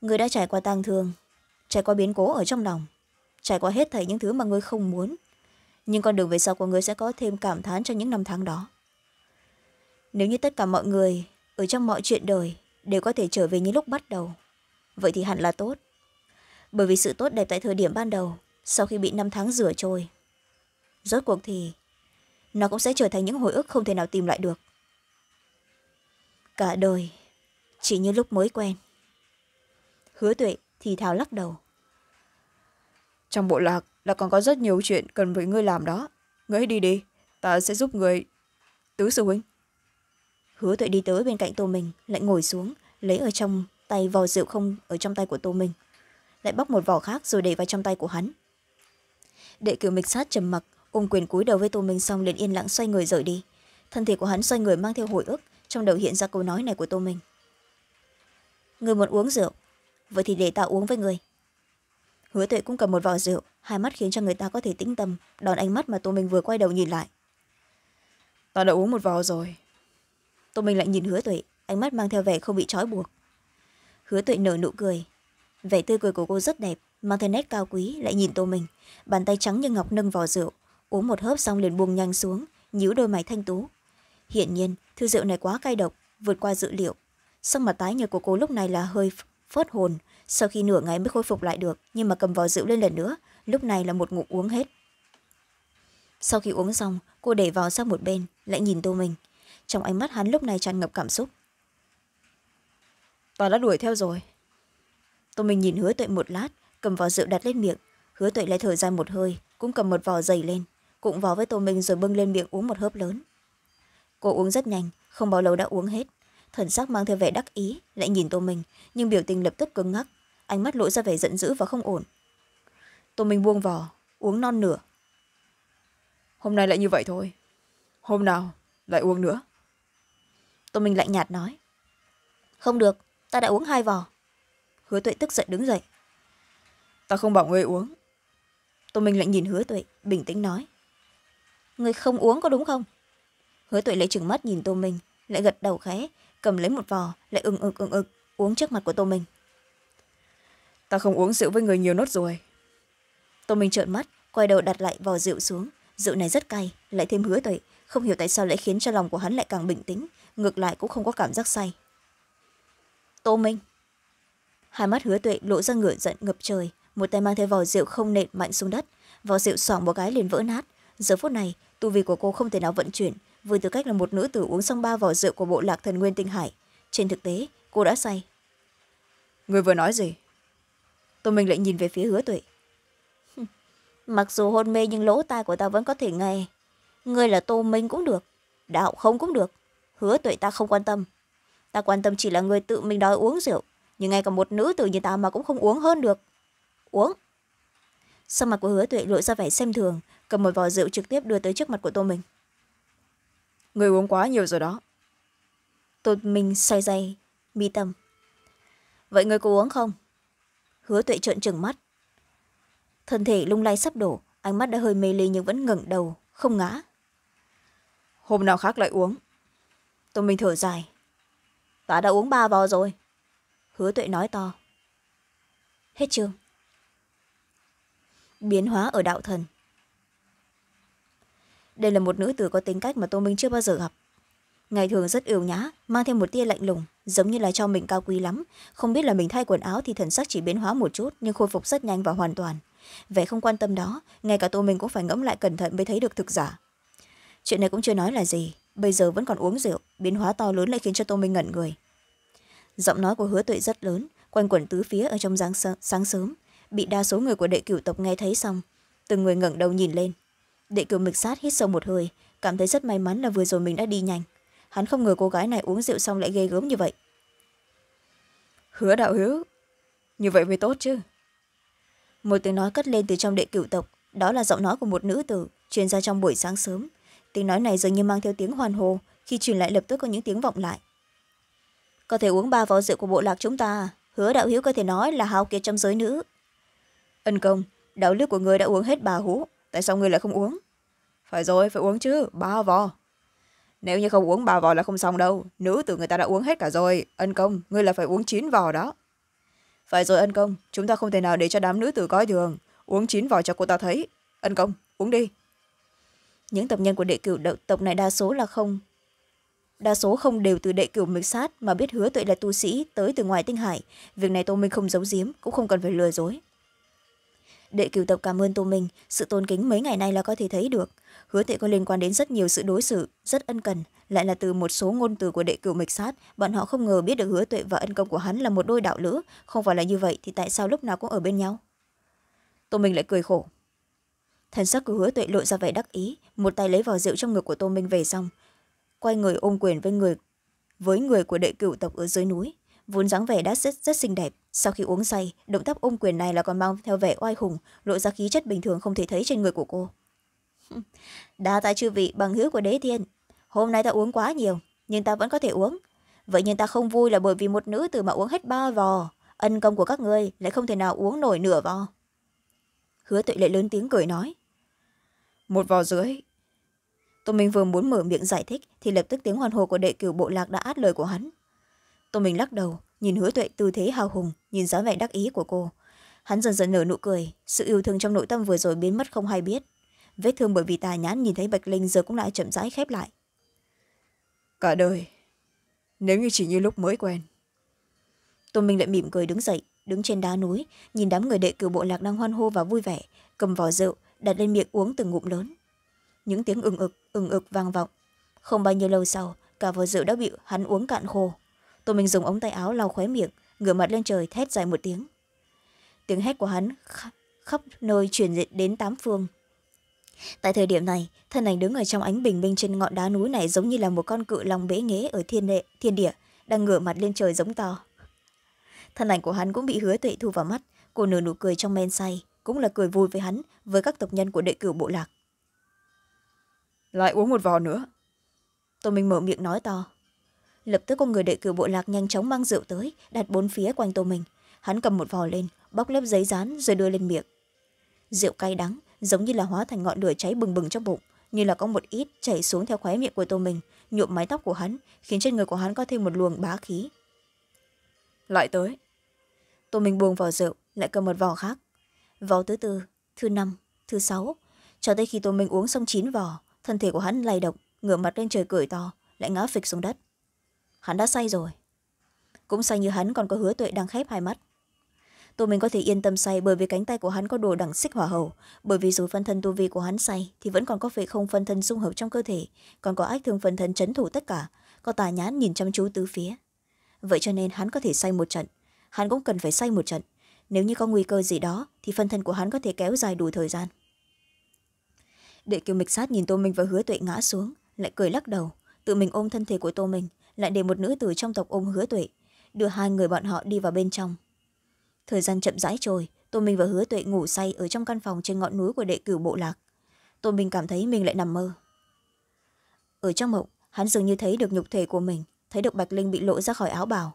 người đã trải qua tang thương trải qua biến cố ở trong lòng trải qua hết thảy những thứ mà người không muốn nhưng con đường về sau của người sẽ có thêm cảm thán cho những năm tháng đó nếu như tất cả mọi người ở trong mọi chuyện đời đều có thể trở về như lúc bắt đầu vậy thì hẳn là tốt bởi vì sự tốt đẹp tại thời điểm ban đầu sau khi bị năm tháng rửa trôi rốt cuộc thì nó cũng sẽ trở thành những hồi ức không thể nào tìm lại được cả đời chỉ như lúc mới quen hứa tuệ thì thào lắc đầu trong bộ lạc là còn có rất nhiều chuyện cần với ngươi làm đó ngươi hãy đi đi ta sẽ giúp người tứ sư huynh hứa tuệ đi tới bên cạnh tô mình lại ngồi xuống lấy ở trong tay vò rượu không ở trong tay của tô mình lại bóc một vỏ khác rồi để vào trong tay của hắn đệ cửu mịch sát trầm mặc ôm quyền cúi đầu với tô minh xong liền yên lặng xoay người rời đi thân thể của hắn xoay người mang theo hồi ức trong đầu hiện ra câu nói này của tô minh người muốn uống rượu vậy thì để ta uống với người hứa tuệ cũng cầm một vò rượu hai mắt khiến cho người ta có thể tĩnh tâm đòn ánh mắt mà tô minh vừa quay đầu nhìn lại ta đã uống một vò rồi tô minh lại nhìn hứa tuệ ánh mắt mang theo vẻ không bị trói buộc hứa tuệ nở nụ cười vẻ tươi cười của cô rất đẹp mang theo nét cao quý lại nhìn tô minh bàn tay trắng như ngọc nâng vò rượu uống một hớp xong liền buông nhanh xuống nhíu đôi mày thanh tú hiển nhiên thứ rượu này quá cay độc vượt qua dự liệu song mặt tái nhợt của cô lúc này là hơi phớt hồn sau khi nửa ngày mới khôi phục lại được nhưng mà cầm vò rượu lên lần nữa lúc này là một ngụm uống hết sau khi uống xong cô đẩy vào sang một bên lại nhìn tô mình trong ánh mắt hắn lúc này tràn ngập cảm xúc Tòa đã đuổi theo rồi tô mình nhìn hứa tuệ một lát cầm vò rượu đặt lên miệng hứa tuệ lại thở dài một hơi cũng cầm một vò dày lên cụng vào với tô minh rồi bưng lên miệng uống một hớp lớn cô uống rất nhanh không bao lâu đã uống hết thần sắc mang theo vẻ đắc ý lại nhìn tô minh nhưng biểu tình lập tức cứng ngắc ánh mắt lộ ra vẻ giận dữ và không ổn tô minh buông vò uống non nửa hôm nay lại như vậy thôi hôm nào lại uống nữa tô minh lạnh nhạt nói không được ta đã uống hai vò hứa tuệ tức giận đứng dậy ta không bảo ngươi uống tô minh lại nhìn hứa tuệ bình tĩnh nói người không uống có đúng không hứa tuệ lấy trừng mắt nhìn tô minh lại gật đầu khẽ cầm lấy một vò lại ừng ực ừng ực uống trước mặt của tô minh ta không uống rượu với người nhiều nốt rồi tô minh trợn mắt quay đầu đặt lại vò rượu xuống rượu này rất cay lại thêm hứa tuệ không hiểu tại sao lại khiến cho lòng của hắn lại càng bình tĩnh ngược lại cũng không có cảm giác say tô minh hai mắt hứa tuệ lộ ra ngửa giận ngập trời một tay mang theo vò rượu không nện mạnh xuống đất vò rượu xoảng một cái liền vỡ nát giờ phút này tu vi của cô không thể nào vận chuyển với tư cách là một nữ tử uống xong ba vỏ rượu của bộ lạc thần nguyên tinh hải trên thực tế cô đã say người vừa nói gì tô minh lại nhìn về phía hứa tuệ mặc dù hôn mê nhưng lỗ tai của ta vẫn có thể nghe người là tô minh cũng được đạo không cũng được hứa tuệ ta không quan tâm ta quan tâm chỉ là người tự mình đòi uống rượu nhưng ngay cả một nữ tử như ta mà cũng không uống hơn được uống sau mặt của hứa tuệ lộ ra vẻ xem thường cầm một vò rượu trực tiếp đưa tới trước mặt của tô mình người uống quá nhiều rồi đó tô minh say say mi tâm vậy người có uống không hứa tuệ trợn trừng mắt thân thể lung lay sắp đổ ánh mắt đã hơi mê ly nhưng vẫn ngẩng đầu không ngã hôm nào khác lại uống tô minh thở dài ta đã uống ba vò rồi hứa tuệ nói to hết chương biến hóa ở đạo thần đây là một nữ tử có tính cách mà tô minh chưa bao giờ gặp ngày thường rất yêu nhã mang thêm một tia lạnh lùng giống như là cho mình cao quý lắm không biết là mình thay quần áo thì thần sắc chỉ biến hóa một chút nhưng khôi phục rất nhanh và hoàn toàn vẻ không quan tâm đó ngay cả tô minh cũng phải ngẫm lại cẩn thận mới thấy được thực giả chuyện này cũng chưa nói là gì bây giờ vẫn còn uống rượu biến hóa to lớn lại khiến cho tô minh ngẩn người giọng nói của hứa tuệ rất lớn quanh quẩn tứ phía ở trong sáng sớm bị đa số người của đệ cửu tộc nghe thấy xong từng người ngẩng đầu nhìn lên đệ kiều mịch sát hít sâu một hơi cảm thấy rất may mắn là vừa rồi mình đã đi nhanh hắn không ngờ cô gái này uống rượu xong lại ghê gớm như vậy hứa đạo hữu như vậy mới tốt chứ một tiếng nói cất lên từ trong đệ cửu tộc đó là giọng nói của một nữ tử truyền ra trong buổi sáng sớm tiếng nói này dường như mang theo tiếng hoàn hồ khi truyền lại lập tức có những tiếng vọng lại có thể uống ba vò rượu của bộ lạc chúng ta à? hứa đạo hữu có thể nói là hào kiệt trong giới nữ ân công đạo lước của người đã uống hết bà hú tại sao người lại không uống phải rồi phải uống chứ ba vò nếu như không uống ba vò là không xong đâu nữ tử người ta đã uống hết cả rồi ân công ngươi là phải uống chín vò đó phải rồi ân công chúng ta không thể nào để cho đám nữ tử coi thường uống chín vò cho cô ta thấy ân công uống đi những tập nhân của đệ cửu tộc này đa số là không đa số không đều từ đệ cửu mịch sát mà biết hứa tuệ là tu sĩ tới từ ngoài tinh hải việc này tô minh không giấu giếm cũng không cần phải lừa dối đệ cửu tộc cảm ơn tô minh sự tôn kính mấy ngày nay là có thể thấy được hứa tệ có liên quan đến rất nhiều sự đối xử rất ân cần lại là từ một số ngôn từ của đệ cửu mịch sát bọn họ không ngờ biết được hứa tuệ và ân công của hắn là một đôi đạo lữ không phải là như vậy thì tại sao lúc nào cũng ở bên nhau tô minh lại cười khổ thần sắc của hứa tuệ lộ ra vẻ đắc ý một tay lấy vào rượu trong ngực của tô minh về xong quay người ôm quyền với người với người của đệ cửu tộc ở dưới núi vốn dáng vẻ đã rất rất xinh đẹp sau khi uống say động tác ôm quyền này là còn mang theo vẻ oai hùng lộ ra khí chất bình thường không thể thấy trên người của cô đa tạ chư vị bằng hữu của đế thiên hôm nay ta uống quá nhiều nhưng ta vẫn có thể uống vậy nhưng ta không vui là bởi vì một nữ tử mà uống hết ba vò ân công của các ngươi lại không thể nào uống nổi nửa vò hứa tuệ lệ lớn tiếng cười nói một vò dưới tôi mình vừa muốn mở miệng giải thích thì lập tức tiếng hoàn hồ của đệ cửu bộ lạc đã át lời của hắn tôi mình lắc đầu nhìn hứa tuệ tư thế hào hùng nhìn dáng vẻ đắc ý của cô hắn dần dần nở nụ cười sự yêu thương trong nội tâm vừa rồi biến mất không hay biết vết thương bởi vì tà nhãn nhìn thấy bạch linh giờ cũng lại chậm rãi khép lại cả đời nếu như chỉ như lúc mới quen tôn minh lại mỉm cười đứng dậy đứng trên đá núi nhìn đám người đệ cử bộ lạc đang hoan hô và vui vẻ cầm vò rượu đặt lên miệng uống từng ngụm lớn những tiếng ừng ực ừng ực vang vọng không bao nhiêu lâu sau cả vò rượu đã bị hắn uống cạn khô tôn minh dùng ống tay áo lau khóe miệng ngửa mặt lên trời thét dài một tiếng tiếng hét của hắn khắp nơi truyền đến tám phương tại thời điểm này thân ảnh đứng ở trong ánh bình minh trên ngọn đá núi này giống như là một con cự lòng bế nghế ở thiên, đệ, thiên địa đang ngửa mặt lên trời giống to thân ảnh của hắn cũng bị hứa tuệ thu vào mắt cô nở nụ cười trong men say cũng là cười vui với hắn với các tộc nhân của đệ cửu bộ lạc lại uống một vò nữa tô minh mở miệng nói to lập tức con người đệ cửu bộ lạc nhanh chóng mang rượu tới đặt bốn phía quanh tô minh hắn cầm một vò lên bóc lớp giấy rán rồi đưa lên miệng rượu cay đắng giống như là hóa thành ngọn lửa cháy bừng bừng trong bụng như là có một ít chảy xuống theo khóe miệng của tô mình nhuộm mái tóc của hắn khiến trên người của hắn có thêm một luồng bá khí lại tới tô mình buông vào rượu lại cầm một vò khác vò thứ tư thứ năm thứ sáu cho tới khi tô mình uống xong chín vò thân thể của hắn lay động ngửa mặt lên trời cười to lại ngã phịch xuống đất hắn đã say rồi cũng say như hắn còn có hứa tuệ đang khép hai mắt tô mình có thể yên tâm say bởi vì cánh tay của hắn có đồ đẳng xích hỏa hầu bởi vì dù phân thân tu vi của hắn say thì vẫn còn có phệ không phân thân dung hợp trong cơ thể còn có ách thương phân thân chấn thủ tất cả có tà nhãn nhìn chăm chú tứ phía vậy cho nên hắn có thể say một trận hắn cũng cần phải say một trận nếu như có nguy cơ gì đó thì phân thân của hắn có thể kéo dài đủ thời gian đệ kiều mịch sát nhìn tô minh và hứa tuệ ngã xuống lại cười lắc đầu tự mình ôm thân thể của tô minh lại để một nữ tử trong tộc ôm hứa tuệ đưa hai người bọn họ đi vào bên trong thời gian chậm rãi trôi tô minh và hứa tuệ ngủ say ở trong căn phòng trên ngọn núi của đệ cửu bộ lạc tô minh cảm thấy mình lại nằm mơ ở trong mộng hắn dường như thấy được nhục thể của mình thấy được bạch linh bị lộ ra khỏi áo bào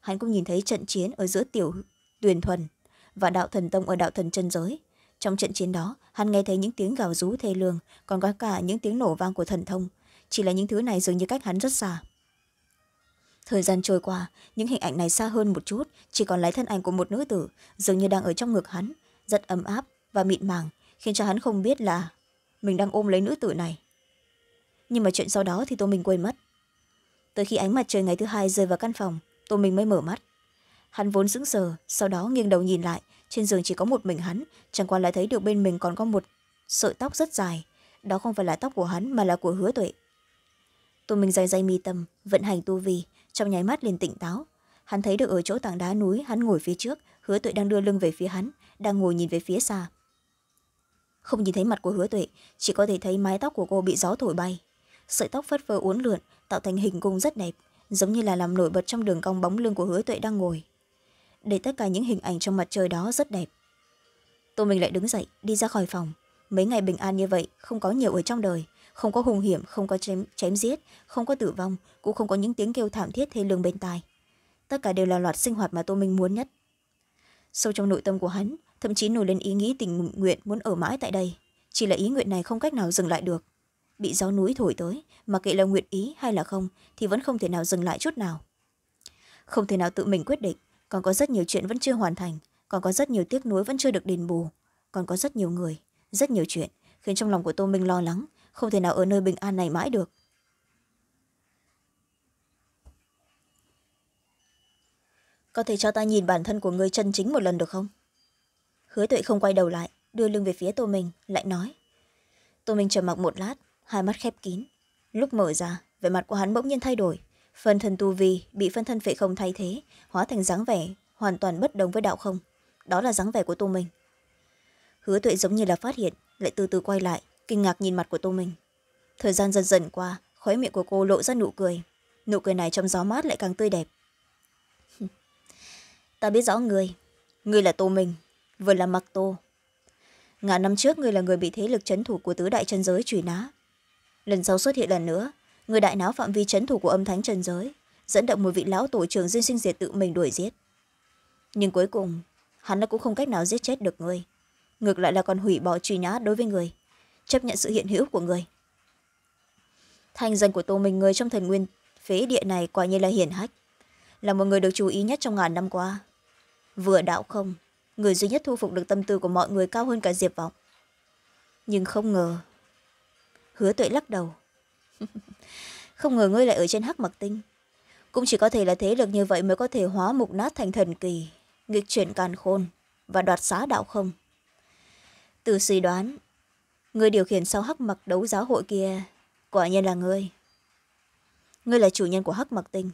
hắn cũng nhìn thấy trận chiến ở giữa tiểu tuyền thuần và đạo thần tông ở đạo thần chân giới trong trận chiến đó hắn nghe thấy những tiếng gào rú thê lương còn có cả những tiếng nổ vang của thần thông chỉ là những thứ này dường như cách hắn rất xa thời gian trôi qua những hình ảnh này xa hơn một chút chỉ còn lấy thân ảnh của một nữ tử dường như đang ở trong ngực hắn rất ấm áp và mịn màng khiến cho hắn không biết là mình đang ôm lấy nữ tử này nhưng mà chuyện sau đó thì tôi mình quên mất tới khi ánh mặt trời ngày thứ hai rơi vào căn phòng tôi mình mới mở mắt hắn vốn sững sờ sau đó nghiêng đầu nhìn lại trên giường chỉ có một mình hắn chẳng qua lại thấy được bên mình còn có một sợi tóc rất dài đó không phải là tóc của hắn mà là của hứa tuệ Tôi mình dày dày mi tâm vận hành tu vi trong nháy mắt liền tỉnh táo hắn thấy được ở chỗ tảng đá núi hắn ngồi phía trước hứa tuệ đang đưa lưng về phía hắn đang ngồi nhìn về phía xa không nhìn thấy mặt của hứa tuệ chỉ có thể thấy mái tóc của cô bị gió thổi bay sợi tóc phất phơ uốn lượn tạo thành hình cung rất đẹp giống như là làm nổi bật trong đường cong bóng lưng của hứa tuệ đang ngồi để tất cả những hình ảnh trong mặt trời đó rất đẹp tôi mình lại đứng dậy đi ra khỏi phòng mấy ngày bình an như vậy không có nhiều ở trong đời không có hung hiểm không có chém, chém giết không có tử vong cũng không có những tiếng kêu thảm thiết thê lương bên tai tất cả đều là loạt sinh hoạt mà tô minh muốn nhất sâu trong nội tâm của hắn thậm chí nổi lên ý nghĩ tình nguyện muốn ở mãi tại đây chỉ là ý nguyện này không cách nào dừng lại được bị gió núi thổi tới mà kệ là nguyện ý hay là không thì vẫn không thể nào dừng lại chút nào không thể nào tự mình quyết định còn có rất nhiều chuyện vẫn chưa hoàn thành còn có rất nhiều tiếc nuối vẫn chưa được đền bù còn có rất nhiều người rất nhiều chuyện khiến trong lòng của tô minh lo lắng không thể nào ở nơi bình an này mãi được có thể cho ta nhìn bản thân của người chân chính một lần được không hứa tuệ không quay đầu lại đưa lưng về phía tô mình lại nói tô mình trầm mặc một lát hai mắt khép kín lúc mở ra vẻ mặt của hắn bỗng nhiên thay đổi phân thân tu vi bị phân thân phệ không thay thế hóa thành dáng vẻ hoàn toàn bất đồng với đạo không đó là dáng vẻ của tô mình hứa tuệ giống như là phát hiện lại từ từ quay lại kinh ngạc nhìn mặt của tô minh thời gian dần dần qua khóe miệng của cô lộ ra nụ cười nụ cười này trong gió mát lại càng tươi đẹp ta biết rõ người người là tô minh vừa là mặc tô ngàn năm trước người là người bị thế lực c thủ của tứ đại chân giới truy nã, lần sau xuất hiện lần nữa người đại náo phạm vi c thủ của âm thánh trần giới dẫn động một vị lão tổ trưởng duyên sinh diệt tự mình đuổi giết nhưng cuối cùng hắn đã cũng không cách nào giết chết được người ngược lại là còn hủy bỏ truy nã đối với người chấp nhận sự hiện hữu của người thanh danh của tô minh người trong thần nguyên phế địa này quả nhiên là hiển hách là một người được chú ý nhất trong ngàn năm qua vừa đạo không người duy nhất thu phục được tâm tư của mọi người cao hơn cả diệp vọng nhưng không ngờ hứa tuệ lắc đầu không ngờ ngươi lại ở trên hắc mặc tinh cũng chỉ có thể là thế lực như vậy mới có thể hóa mục nát thành thần kỳ nghịch chuyển càn khôn và đoạt xá đạo không từ suy đoán người điều khiển sau hắc mặc đấu giáo hội kia quả nhiên là ngươi ngươi là chủ nhân của hắc mặc tinh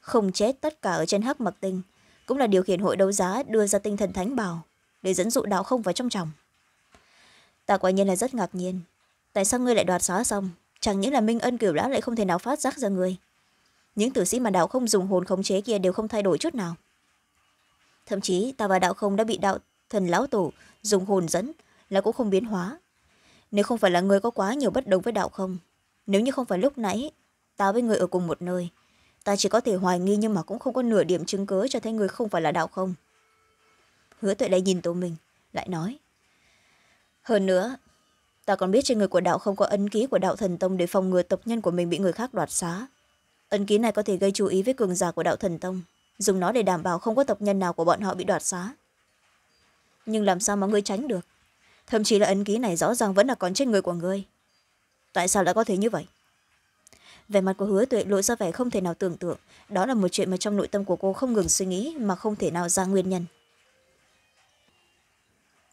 không chết tất cả ở trên hắc mặc tinh cũng là điều khiển hội đấu giá đưa ra tinh thần thánh bảo để dẫn dụ đạo không vào trong chồng ta quả nhiên là rất ngạc nhiên tại sao ngươi lại đoạt xóa xong chẳng những là minh ân kiểu lão lại không thể nào phát giác ra ngươi những tử sĩ mà đạo không dùng hồn khống chế kia đều không thay đổi chút nào thậm chí ta và đạo không đã bị đạo thần lão tổ dùng hồn dẫn là cũng không biến hóa nếu không phải là người có quá nhiều bất đồng với đạo không nếu như không phải lúc nãy ta với người ở cùng một nơi ta chỉ có thể hoài nghi nhưng mà cũng không có nửa điểm chứng cớ cho thấy người không phải là đạo không hứa tuệ lại nhìn tô mình lại nói hơn nữa ta còn biết trên người của đạo không có ấn ký của đạo thần tông để phòng ngừa tộc nhân của mình bị người khác đoạt xá ấn ký này có thể gây chú ý với cường giả của đạo thần tông dùng nó để đảm bảo không có tộc nhân nào của bọn họ bị đoạt xá nhưng làm sao mà ngươi tránh được thậm chí là ấn ký này rõ ràng vẫn là còn trên người của người tại sao lại có thể như vậy vẻ mặt của hứa tuệ lộ ra vẻ không thể nào tưởng tượng đó là một chuyện mà trong nội tâm của cô không ngừng suy nghĩ mà không thể nào ra nguyên nhân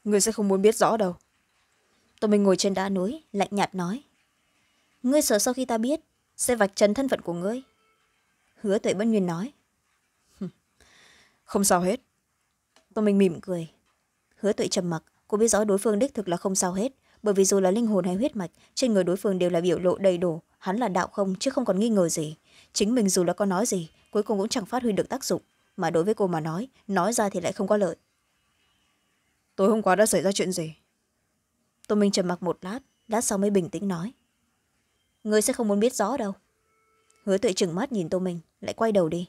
Người sẽ không muốn biết rõ đâu tôi mình ngồi trên đá núi lạnh nhạt nói ngươi sợ sau khi ta biết sẽ vạch trần thân phận của ngươi hứa tuệ bất nguyên nói không sao hết tôi mình mỉm cười hứa tuệ trầm mặc cô biết rõ đối phương đích thực là không sao hết bởi vì dù là linh hồn hay huyết mạch trên người đối phương đều là biểu lộ đầy đủ hắn là đạo không chứ không còn nghi ngờ gì chính mình dù là có nói gì cuối cùng cũng chẳng phát huy được tác dụng mà đối với cô mà nói nói ra thì lại không có lợi tối hôm qua đã xảy ra chuyện gì tô minh trầm mặc một lát lát sau mới bình tĩnh nói người sẽ không muốn biết rõ đâu hứa tuệ trừng mắt nhìn tô minh lại quay đầu đi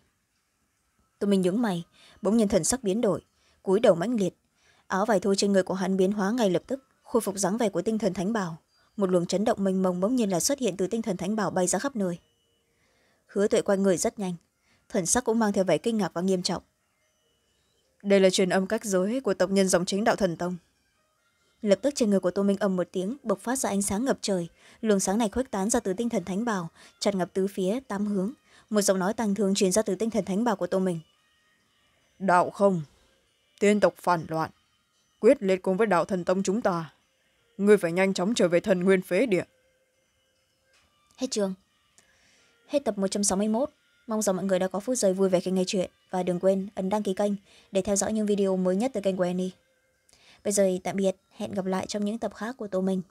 tô minh nhướng mày bỗng nhiên thần sắc biến đổi cúi đầu mãnh liệt áo vải thô trên người của hắn biến hóa ngay lập tức khôi phục dáng vẻ của tinh thần thánh bảo một luồng chấn động mênh mông bỗng nhiên là xuất hiện từ tinh thần thánh bảo bay ra khắp nơi hứa tuệ quanh người rất nhanh thần sắc cũng mang theo vẻ kinh ngạc và nghiêm trọng đây là truyền âm cách giới của tộc nhân dòng chính đạo thần tông lập tức trên người của tô minh âm một tiếng bộc phát ra ánh sáng ngập trời luồng sáng này khuếch tán ra từ tinh thần thánh bảo chặt ngập tứ phía tám hướng một giọng nói tăng thương truyền ra từ tinh thần thánh bảo của tô minh đạo không tiên tộc phản loạn quyết liệt cùng với đạo thần tông chúng ta ngươi phải nhanh chóng trở về thần nguyên phế địa hết trường hết tập 161. mong rằng mọi người đã có phút giây vui vẻ khi nghe chuyện và đừng quên ấn đăng ký kênh để theo dõi những video mới nhất từ kênh của Annie. bây giờ tạm biệt hẹn gặp lại trong những tập khác của tụi mình